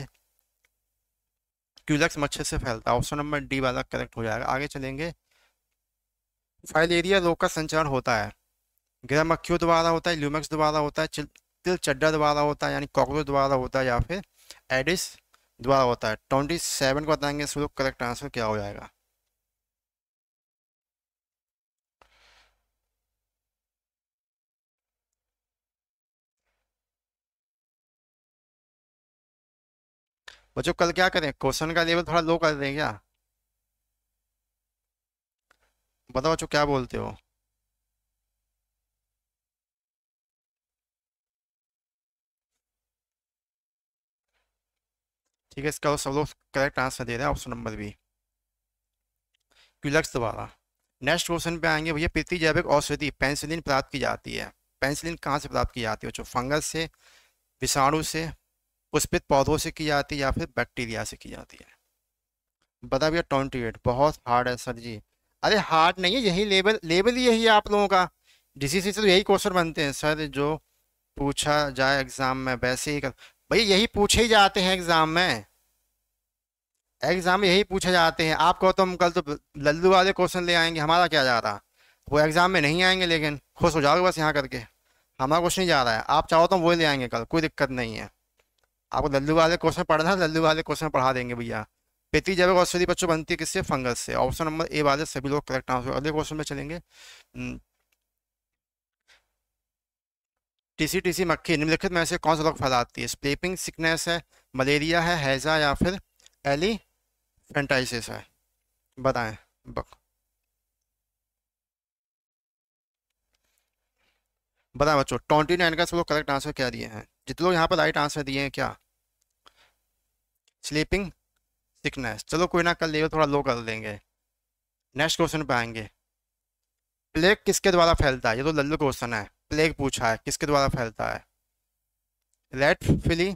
क्यूलक्स मच्छर से फैलता है ऑप्शन नंबर डी वाला करेक्ट हो जाएगा आगे चलेंगे फाइलेरिया रोग का संचार होता है गैर मक्खियों होता है ल्यूमेक्स द्वारा होता है तिल चड्डा द्वारा होता है यानी कॉकरोच द्वारा होता है या फिर एडिस द्वारा होता है ट्वेंटी सेवन को बताएंगे इसको करेक्ट आंसर क्या हो जाएगा बच्चों कल क्या करें क्वेश्चन का लेवल थोड़ा लो कर दें क्या बताओ बच्चों क्या बोलते हो ठीक है इसका तो सब लोग करेक्ट आंसर दे रहे हैं ऑप्शन नंबर बी क्यूलक्स द्वारा नेक्स्ट क्वेश्चन पे आएंगे भैया पृथ्वी जैविक औषधि पेंसिलिन प्राप्त की जाती है पेंसिलिन कहाँ से प्राप्त की जाती है जो फंगस से विषाणु से पुष्पित पौधों से की जाती है या फिर बैक्टीरिया से की जाती है बता भैया ट्वेंटी एट बहुत हार्ड है सर जी अरे हार्ड नहीं है यही लेवल लेवल यही है आप लोगों का डिसीज से तो यही क्वेश्चन बनते हैं सर जो पूछा जाए एग्ज़ाम में वैसे ही कर भैया यही पूछे ही जाते हैं एग्ज़ाम में एग्जाम में यही पूछे जाते हैं आप कहो तो हम कल तो लल्लू वाले क्वेश्चन ले आएंगे हमारा क्या जा रहा वो एग्ज़ाम में नहीं आएंगे लेकिन खुश हो जाओगे बस यहाँ करके हमारा कुछ नहीं जा रहा है आप चाहो तो हम वही ले आएंगे कल कोई दिक्कत नहीं है आपको लल्लू वाले क्वेश्चन पढ़ना है लल्लू वाले क्वेश्चन पढ़ा देंगे भैया पेती जब औषधि बच्चों बनती है किससे फंगस से ऑप्शन नंबर ए वाले सभी लोग करेक्ट आंसर अगले क्वेश्चन में चलेंगे हम्म। टीसी टीसी मक्खी निम्नलिखित में से कौन सा रोग फैलाती है स्प्लेपिंग सिकनेस है मलेरिया है हैजा या फिर एली फेंटाइसिस है बताएं बक बताएं बच्चों ट्वेंटी नाइन का सब लोग करेक्ट आंसर क्या दिए हैं जितने लोग यहाँ पर राइट आंसर दिए हैं क्या स्लीपिंग सिकनेस चलो कोई ना कल लेवल थोड़ा लो कर देंगे नेक्स्ट क्वेश्चन पे आएंगे प्लेग किसके द्वारा फैलता है ये तो लल्लू क्वेश्चन है प्लेग पूछा है किसके द्वारा फैलता है रेड फिली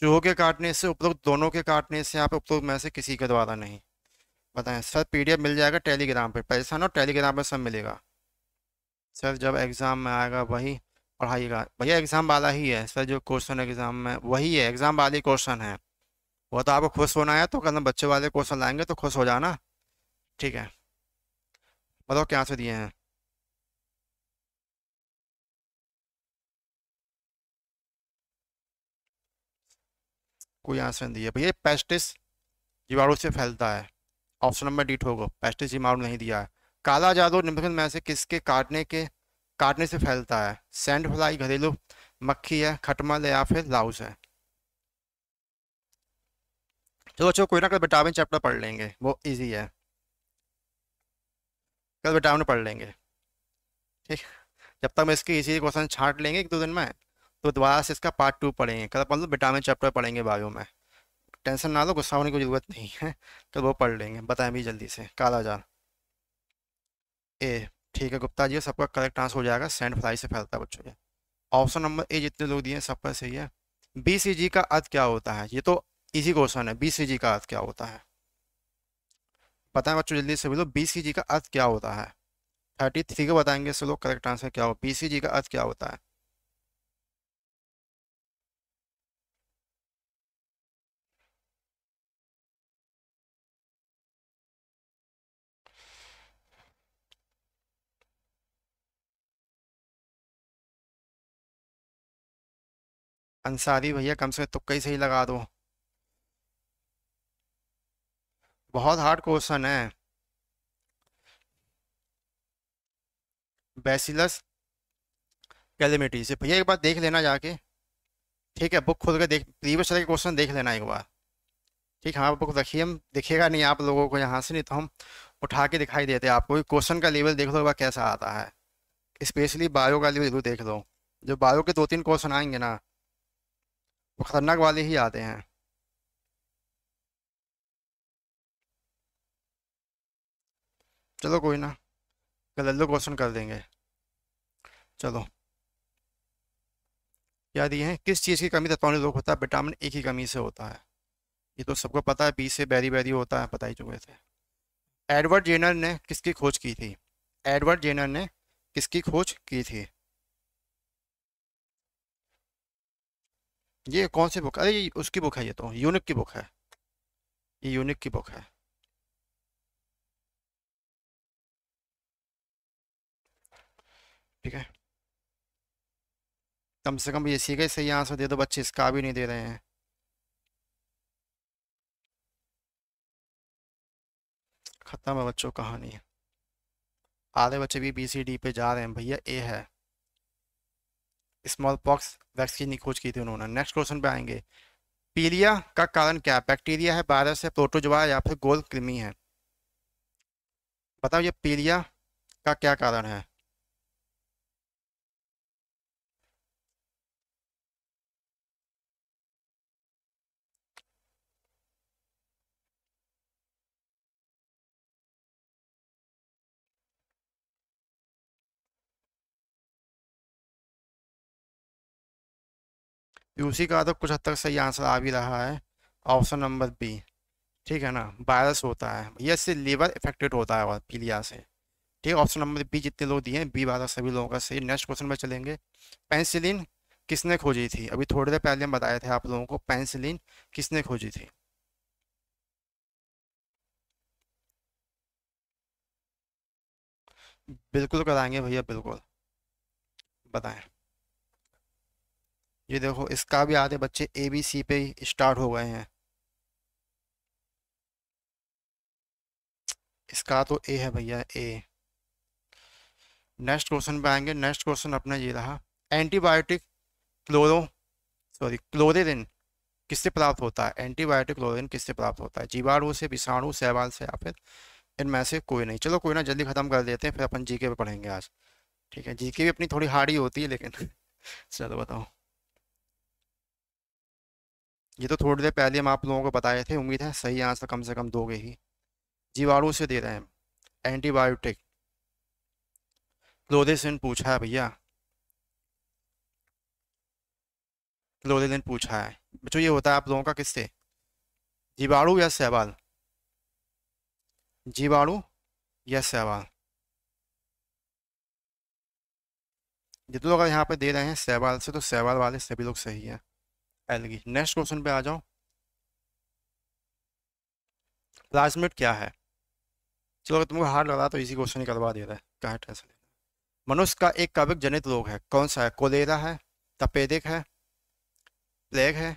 चूहों के काटने से उपलब्ध दोनों के काटने से यहाँ पे उपलब्ध में से किसी के द्वारा नहीं बताएं सर पीडीएफ मिल जाएगा टेलीग्राम पे परेशान हो टेलीग्राम पे सब मिलेगा सर जब एग्ज़ाम में आएगा वही पढ़ाइएगा भैया एग्ज़ाम वाला ही है सर जो क्वेश्चन एग्ज़ाम में वही है एग्ज़ाम वाले क्वेश्चन है वो तो आपको खुश होना है तो कल बच्चे वाले क्वेश्चन लाएंगे तो खुश हो जाना ठीक है बताओ क्या से दिए हैं आपको यहाँ से दिया भैया पेस्टिस जीवाणु से फैलता है ऑप्शन नंबर डी ठोको पेस्टिस जीवाणु नहीं दिया है काला जादू निम्नलिखित में से किसके काटने के काटने से फैलता है सेंड फ्लाई घरेलू मक्खी है खटमल है या फिर लाउस है तो बच्चों कोई ना कल विटामिन चैप्टर पढ़ लेंगे वो इजी है कल विटामिन पढ़ लेंगे ठीक जब तक मैं इसके इजी क्वेश्चन छांट लेंगे एक दो दिन में तो दोबारा से इसका पार्ट टू पढ़ेंगे कल अपन लोग तो विटामिन चैप्टर पढ़ेंगे बायो में टेंशन ना लो गुस्सा होने की जरूरत नहीं है तो वो पढ़ लेंगे बताएं भी जल्दी से काला जाल ए ठीक है गुप्ता जी सबका करेक्ट आंसर हो जाएगा सेंड फ्लाई से फैलता है बच्चों के ऑप्शन नंबर ए जितने लोग दिए सब पर सही है बी सी जी का अर्थ क्या होता है ये तो इजी क्वेश्चन है बी सी जी का अर्थ क्या होता है पता है बच्चों जल्दी से बोलो बी सी जी का अर्थ क्या होता है थर्टी थ्री को बताएंगे सो लोग करेक्ट आंसर क्या हो बी सी जी का अर्थ क्या होता है अंसारी भैया कम से कम तुक्का ही सही लगा दो बहुत हार्ड क्वेश्चन है बेसिलस कैलमिटी से भैया एक बार देख लेना जाके ठीक है बुक खोल के देख प्रीवियस के क्वेश्चन देख लेना एक बार ठीक है हाँ बुक रखिए हम दिखेगा नहीं आप लोगों को यहाँ से नहीं तो हम उठा के दिखाई देते आपको क्वेश्चन का लेवल देख लो बार कैसा आता है स्पेशली बायो का लेवल जरूर देख लो जो बायो के दो तीन क्वेश्चन आएंगे ना वो खतरनाक वाले ही आते हैं चलो कोई ना अल्लू क्वेश्चन कर देंगे चलो क्या दिए हैं किस चीज़ की कमी तत्वानी लोग होता है विटामिन ए की कमी से होता है ये तो सबको पता है बी से बैरी बैरी होता है पता ही चुके थे एडवर्ड जेनर ने किसकी खोज की थी एडवर्ड जेनर ने किसकी खोज की थी ये कौन सी बुक अरे ये उसकी बुक है ये तो यूनिक की बुक है ये यूनिक की बुक है ठीक है कम से कम ये सीखे सही आंसर दे दो बच्चे इसका भी नहीं दे रहे हैं खत्म है बच्चों कहानी आधे बच्चे भी बी सी डी पे जा रहे हैं भैया ए है स्मॉल पॉक्स वैक्सीन की खोज की थी उन्होंने नेक्स्ट क्वेश्चन पे आएंगे पीलिया का कारण क्या है बैक्टीरिया है वायरस है प्रोटोजवा या फिर गोल कृमि है बताओ ये पीलिया का क्या कारण है यूसी का तो कुछ हद तक सही आंसर आ भी रहा है ऑप्शन नंबर बी ठीक है ना वायरस होता है भैया से लीवर इफेक्टेड होता है और पीलिया से ठीक है ऑप्शन नंबर बी जितने लोग दिए हैं बी वायरस सभी लोगों का सही नेक्स्ट क्वेश्चन में चलेंगे पेंसिलिन किसने खोजी थी अभी थोड़ी देर पहले हम बताए थे आप लोगों को पेंसिलिन किसने खोजी थी बिल्कुल कराएंगे भैया बिल्कुल बताएं ये देखो इसका भी आधे बच्चे ए बी सी पे स्टार्ट हो गए हैं इसका तो ए है भैया ए नेक्स्ट क्वेश्चन पे आएंगे नेक्स्ट क्वेश्चन अपना ये रहा एंटीबायोटिक क्लोरो सॉरी क्लोरेरिन किससे प्राप्त होता है एंटीबायोटिक क्लोरिन किससे प्राप्त होता है जीवाणु से विषाणु सहवाल से या फिर इनमें से कोई नहीं चलो कोई ना जल्दी ख़त्म कर देते हैं फिर अपन जीके पे पढ़ेंगे आज ठीक है जीके भी अपनी थोड़ी हार्ड ही होती है लेकिन चलो बताओ ये तो थोड़ी देर पहले हम आप लोगों को बताए थे उम्मीद है सही आंसर कम से कम दोगे ही जीवाणु से दे रहे हैं एंटीबायोटिक क्लोरेसिन पूछा है भैया क्लोरेलिन पूछा है बच्चों ये होता है आप लोगों का किससे जीवाणु या सहवाल जीवाणु या सहवाल जितने तो लोग यहाँ पे दे रहे हैं सहवाल से तो सहवाल वाले सभी लोग सही हैं एलगी नेक्स्ट क्वेश्चन पे आ जाओ प्लाज्मेट क्या है चलो अगर तुमको हार्ड लग रहा तो इसी क्वेश्चन ही करवा दे रहा है क्या है टेंशन मनुष्य का एक कविक जनित रोग है कौन सा है कोलेरा है तपेदिक है प्लेग है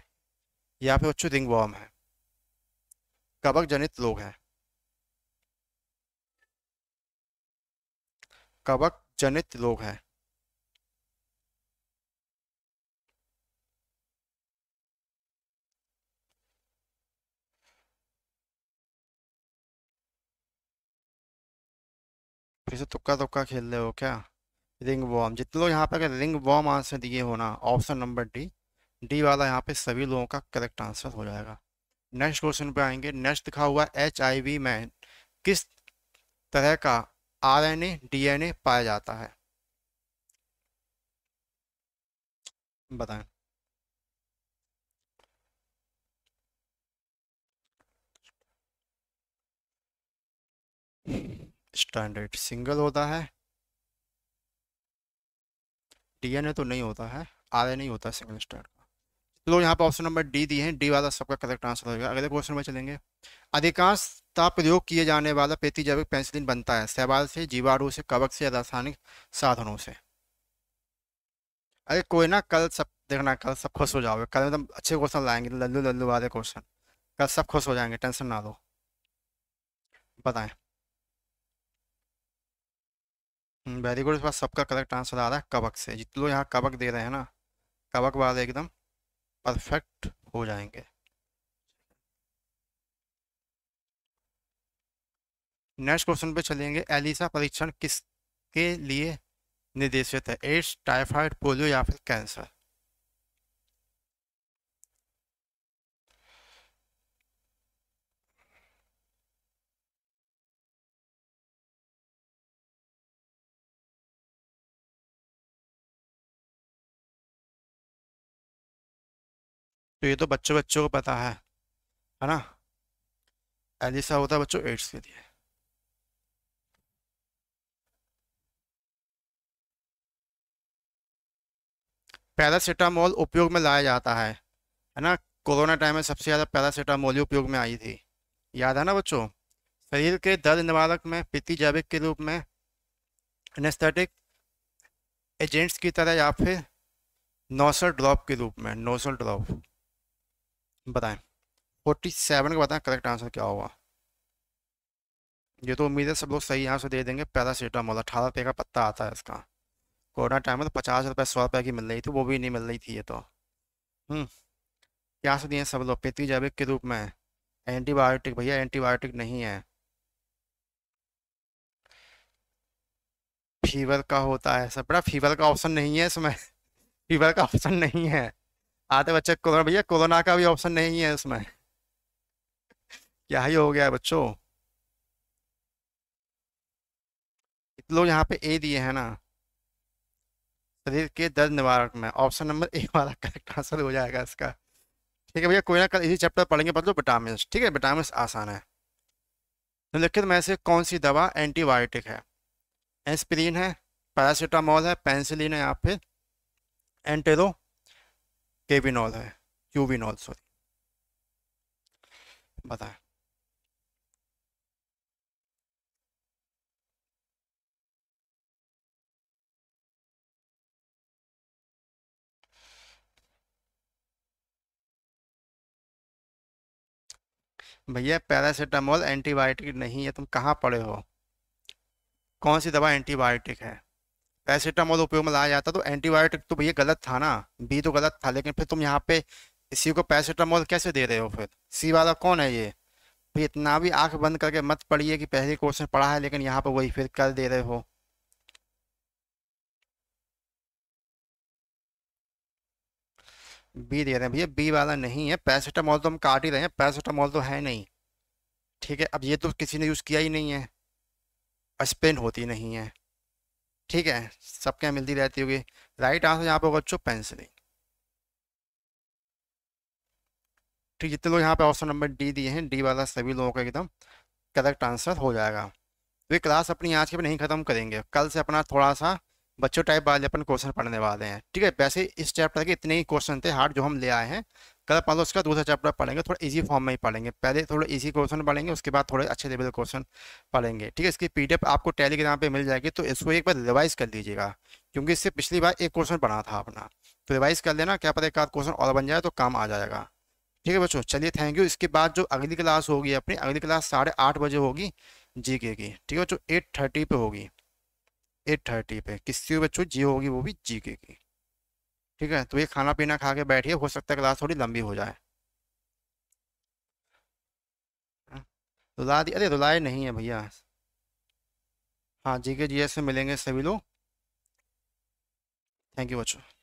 या फिर उच्च रिंग वॉर्म है कवक जनित रोग है कवक जनित रोग है फिर से तुक्का तुक्का खेल रहे हो क्या रिंग वॉम जितने लोग यहाँ पे अगर रिंग वॉम आंसर दिए हो ना ऑप्शन नंबर डी डी वाला यहाँ पे सभी लोगों का करेक्ट आंसर हो जाएगा नेक्स्ट क्वेश्चन पे आएंगे नेक्स्ट दिखा हुआ एच में किस तरह का आरएनए डीएनए पाया जाता है बताएं Thank you. स्टैंडर्ड सिंगल होता है डीएनए तो नहीं होता है आर नहीं होता सिंगल स्टैंडर्ड का चलो तो यहाँ पर ऑप्शन नंबर डी दिए हैं डी वाला सबका करेक्ट आंसर होगा अगले क्वेश्चन में चलेंगे अधिकांशता प्रयोग किए जाने वाला पेती जैविक पेंसिलिन बनता है सहवाल से जीवाणु से कवक से रासायनिक साधनों से अरे कोई ना कल सब देखना कल सब खुश हो जाओगे कल मतलब अच्छे क्वेश्चन लाएंगे लल्लू लल्लू वाले क्वेश्चन कल सब खुश हो जाएंगे टेंशन ना लो बताएं वेरी हम्म, गुड इस बार सबका करेक्ट आंसर आ रहा है कवक से जितने लोग यहाँ कवक दे रहे हैं ना कवक वाले एकदम परफेक्ट हो जाएंगे नेक्स्ट क्वेश्चन पे चलेंगे एलिसा परीक्षण किसके लिए निर्देशित है एड्स टाइफाइड पोलियो या फिर कैंसर तो ये तो बच्चों बच्चों को पता है है ना एलिसा होता है बच्चों एड्स के लिए पैरासीटामोल उपयोग में लाया जाता है है ना कोरोना टाइम में सबसे ज़्यादा पैरासीटामोल ही उपयोग में आई थी याद है ना बच्चों शरीर के दर्द निवारक में पित्ती जैविक के रूप में एनेस्थेटिक एजेंट्स की तरह या फिर नोसल ड्रॉप के रूप में नोसल ड्रॉप बताएं फोर्टी सेवन का बताएं करेक्ट आंसर क्या होगा ये तो उम्मीद है सब लोग सही आंसर दे देंगे पैरासीटामोल अठारह रुपये का पत्ता आता है इसका कोरोना टाइम में तो पचास रुपये सौ रुपये की मिल रही थी वो भी नहीं मिल रही थी ये तो हम्म, क्या आंसर दिए सब लोग पृथ्वी जैविक के रूप में एंटीबायोटिक भैया एंटीबायोटिक नहीं है फीवर का होता है सब बड़ा फीवर का ऑप्शन नहीं है इसमें फीवर का ऑप्शन नहीं है आते बच्चे कोरोना भैया कोरोना का भी ऑप्शन नहीं है उसमें क्या ही हो गया है बच्चों लोग यहाँ पे ए दिए हैं ना शरीर के दर्द निवारक में ऑप्शन नंबर ए वाला करेक्ट आंसर हो जाएगा इसका ठीक है भैया कोई ना कल इसी चैप्टर पढ़ेंगे बदलो विटामिन ठीक है विटामिन आसान है निम्नलिखित में से कौन सी दवा एंटीबायोटिक है एस्पिरिन है पैरासीटामोल है पेंसिलिन है या फिर एंटेरो के है क्यू सॉरी बताए भैया पैरासीटामोल एंटीबायोटिक नहीं है तुम कहाँ पड़े हो कौन सी दवा एंटीबायोटिक है पैरासीटामोल उपयोग में लाया जाता तो एंटीबायोटिक तो भैया गलत था ना बी तो गलत था लेकिन फिर तुम यहाँ पे इसी को पैरासीटामोल कैसे दे रहे हो फिर सी वाला कौन है ये फिर इतना भी आंख बंद करके मत पढ़िए कि पहले कोर्स में पढ़ा है लेकिन यहाँ पर वही फिर कर दे रहे हो बी दे रहे हैं भैया बी वाला नहीं है पैरासीटामोल तो हम काट ही रहे हैं पैरासीटामोल तो है नहीं ठीक है अब ये तो किसी ने यूज़ किया ही नहीं है स्पेन होती नहीं है ठीक है सबके यहाँ मिलती रहती होगी राइट आंसर यहाँ पे होगा बच्चों पेंसिलिंग ठीक जितने लोग यहाँ पे ऑप्शन नंबर डी दिए हैं डी वाला सभी लोगों का एकदम करेक्ट आंसर हो जाएगा तो ये क्लास अपनी आज के भी नहीं खत्म करेंगे कल से अपना थोड़ा सा बच्चों टाइप वाले अपन क्वेश्चन पढ़ने वाले हैं ठीक है वैसे इस चैप्टर के इतने ही क्वेश्चन थे हार्ड जो हम ले आए हैं कल अपन लोग उसका दूसरा चैप्टर पढ़ेंगे थोड़ा इजी फॉर्म में ही पढ़ेंगे पहले थोड़ा इजी क्वेश्चन पढ़ेंगे उसके बाद थोड़े अच्छे लेवल क्वेश्चन पढ़ेंगे ठीक है इसकी पीडीएफ आपको टेलीग्राम पे मिल जाएगी तो इसको एक बार रिवाइज कर लीजिएगा क्योंकि इससे पिछली बार एक क्वेश्चन बना था अपना तो रिवाइज कर लेना क्या पता एक आध क्वेश्चन और बन जाए तो काम आ जाएगा ठीक है बच्चों चलिए थैंक यू इसके बाद जो अगली क्लास होगी अपनी अगली क्लास साढ़े आठ बजे होगी जी के की ठीक है बच्चों एट थर्टी पे होगी एट थर्टी पे किसकी बच्चों जी होगी वो भी जी के की ठीक है तो ये खाना पीना खा के बैठिए हो सकता है क्लास थोड़ी लंबी हो जाए हाँ, रुला दी अरे रुलाए नहीं है भैया हाँ जी के जी से मिलेंगे सभी लोग थैंक यू बच्चों